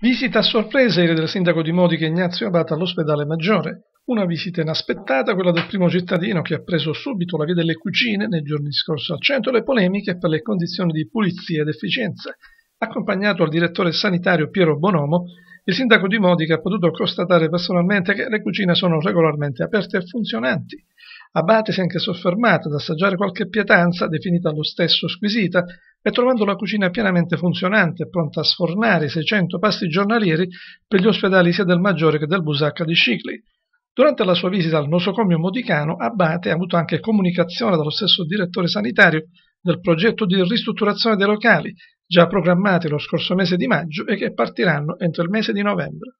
Visita a sorpresa ieri del sindaco di Modica Ignazio Abata all'ospedale Maggiore. Una visita inaspettata, quella del primo cittadino che ha preso subito la via delle cucine nei giorni scorsi al centro le polemiche per le condizioni di pulizia ed efficienza. Accompagnato al direttore sanitario Piero Bonomo, il sindaco di Modica ha potuto constatare personalmente che le cucine sono regolarmente aperte e funzionanti. Abate si è anche soffermato ad assaggiare qualche pietanza, definita lo stesso squisita, e trovando la cucina pienamente funzionante e pronta a sfornare 600 pasti giornalieri per gli ospedali sia del Maggiore che del Busacca di Scicli. Durante la sua visita al nosocomio modicano, Abate ha avuto anche comunicazione dallo stesso direttore sanitario del progetto di ristrutturazione dei locali, già programmati lo scorso mese di maggio e che partiranno entro il mese di novembre.